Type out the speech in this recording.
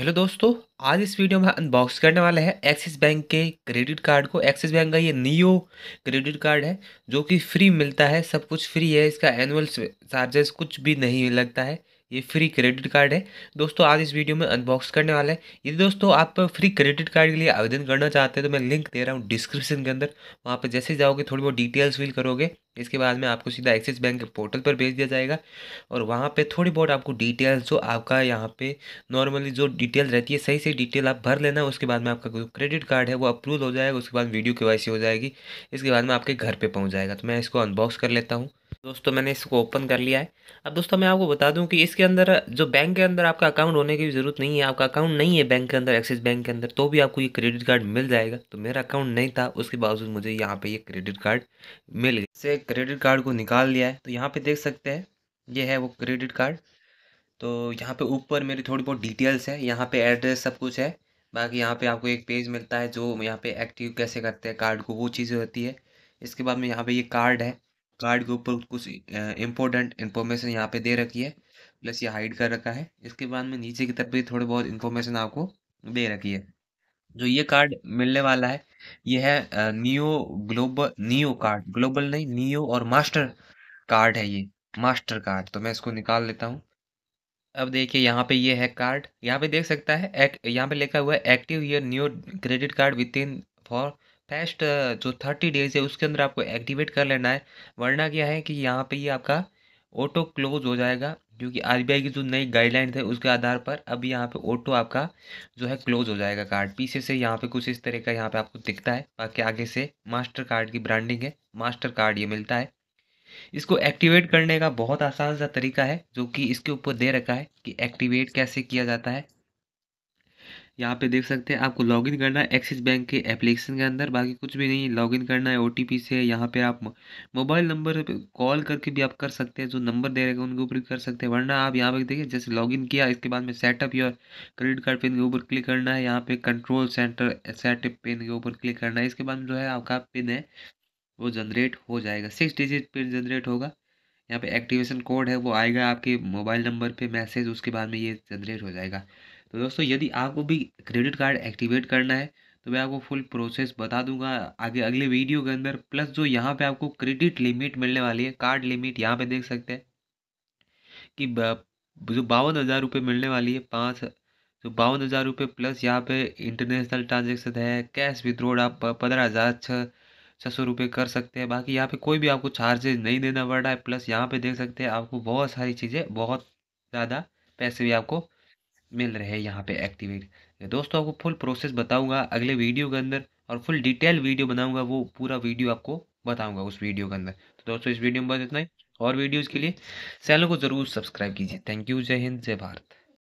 hello दोस्तों आज इस वीडियो में अनबॉक्स करने वाले हैं एक्सिस बैंक के क्रेडिट कार्ड को एक्सिस बैंक का ये नियो क्रेडिट कार्ड है जो कि फ्री मिलता है सब कुछ फ्री है इसका एनुअल चार्जेस कुछ भी नहीं लगता है ये फ्री क्रेडिट कार्ड है दोस्तों आज इस वीडियो में अनबॉक्स करने वाला है यदि दोस्तों आप फ्री क्रेडिट कार्ड के लिए आवेदन करना चाहते हैं तो मैं लिंक दे रहा हूँ डिस्क्रिप्शन के अंदर वहाँ पर जैसे जाओगे थोड़ी बहुत डिटेल्स फिल करोगे इसके बाद में आपको सीधा एक्सिस बैंक के पोर्टल पर भेज दिया जाएगा और वहाँ पर थोड़ी बहुत आपको डिटेल्स जो आपका यहाँ पे नॉर्मली जो डिटेल रहती है सही से डिटेल आप भर लेना उसके बाद में आपका क्रेडिट कार्ड है वो अप्रूव हो जाएगा उसके बाद वीडियो के हो जाएगी इसके बाद में आपके घर पर पहुँच जाएगा तो मैं इसको अनबॉक्स कर लेता हूँ दोस्तों मैंने इसको ओपन कर लिया है अब दोस्तों मैं आपको बता दूं कि इसके अंदर जो बैंक के अंदर आपका अकाउंट होने की ज़रूरत नहीं है आपका अकाउंट नहीं है बैंक के अंदर एक्सिस बैंक के अंदर तो भी आपको ये क्रेडिट कार्ड मिल जाएगा तो मेरा अकाउंट नहीं था उसके बावजूद मुझे यहाँ पर ये क्रेडिट कार्ड मिल गया इसे क्रेडिट कार्ड को निकाल लिया है तो यहाँ पर देख सकते हैं ये है वो क्रेडिट कार्ड तो यहाँ पे ऊपर मेरी थोड़ी बहुत डिटेल्स है यहाँ पे एड्रेस सब कुछ है बाकी यहाँ पे आपको एक पेज मिलता है जो यहाँ पे एक्टिव कैसे करते हैं कार्ड को वो चीज़ें होती है इसके बाद में यहाँ पे ये कार्ड है कार्ड के ऊपर कुछ इंपॉर्टेंट इन्फॉर्मेशन यहाँ पे दे रखी है प्लस ये हाइड कर रखा है इसके बाद में नीचे की तरफ भी थोड़ी बहुत इन्फॉर्मेशन आपको दे रखी है जो ये कार्ड मिलने वाला है ये है Neo global Neo card global नहीं नियो और मास्टर कार्ड है ये मास्टर कार्ड तो मैं इसको निकाल लेता हूँ अब देखिए यहाँ पे ये है कार्ड यहाँ पे देख सकता है एक यहाँ पे लिखा हुआ है एक्टिव ये new credit card within for test जो थर्टी डेज है उसके अंदर आपको एक्टिवेट कर लेना है वरना क्या है कि यहाँ पे ये आपका ऑटो क्लोज हो जाएगा क्योंकि आर की जो नई गाइडलाइन है उसके आधार पर अब यहाँ पे ऑटो आपका जो है क्लोज हो जाएगा कार्ड पीछे से यहाँ पे कुछ इस तरह का यहाँ पे आपको दिखता है बाकी आगे से मास्टर कार्ड की ब्रांडिंग है मास्टर कार्ड ये मिलता है इसको एक्टिवेट करने का बहुत आसान सा तरीका है जो कि इसके ऊपर दे रखा है कि एक्टिवेट कैसे किया जाता है यहाँ पे देख सकते हैं आपको लॉगिन करना है एक्सिस बैंक के एप्लीकेशन के अंदर बाकी कुछ भी नहीं लॉगिन करना है ओटीपी से यहाँ पे आप मोबाइल नंबर कॉल करके भी आप कर सकते हैं जो नंबर दे रहेगा उनके ऊपर कर सकते हैं वरना आप यहाँ पे देखिए जैसे लॉगिन किया इसके बाद में setup your credit card PIN के ऊपर क्लिक करना है यहाँ पे कंट्रोल सेंटर सेटअप पिन के ऊपर क्लिक करना है इसके बाद जो है आपका पिन है वो जनरेट हो जाएगा सिक्स डिजिट पिन जनरेट होगा यहाँ पे एक्टिवेशन कोड है वो आएगा आपके मोबाइल नंबर पे मैसेज उसके बाद में ये जनरेट हो जाएगा तो दोस्तों यदि आपको भी क्रेडिट कार्ड एक्टिवेट करना है तो मैं आपको फुल प्रोसेस बता दूंगा आगे अगले वीडियो के अंदर प्लस जो यहाँ पे आपको क्रेडिट लिमिट मिलने वाली है कार्ड लिमिट यहाँ पे देख सकते हैं कि जो बावन हज़ार रुपये मिलने वाली है पाँच तो बावन हज़ार रुपये प्लस यहाँ पे इंटरनेशनल ट्रांजेक्शन है कैश विद्रोड आप पंद्रह हज़ार छः छः सौ रुपये कर सकते हैं बाकी यहाँ पे कोई भी आपको चार्जेज नहीं देना पड़ रहा है प्लस यहाँ पे देख सकते हैं आपको बहुत सारी चीज़ें बहुत ज़्यादा पैसे भी आपको मिल रहे यहाँ पे एक्टिवेट दोस्तों आपको फुल प्रोसेस बताऊंगा अगले वीडियो के अंदर और फुल डिटेल वीडियो बनाऊंगा वो पूरा वीडियो आपको बताऊंगा उस वीडियो के अंदर तो दोस्तों इस वीडियो में बस इतना ही और वीडियोज़ के लिए चैनल को ज़रूर सब्सक्राइब कीजिए थैंक यू जय हिंद जय भारत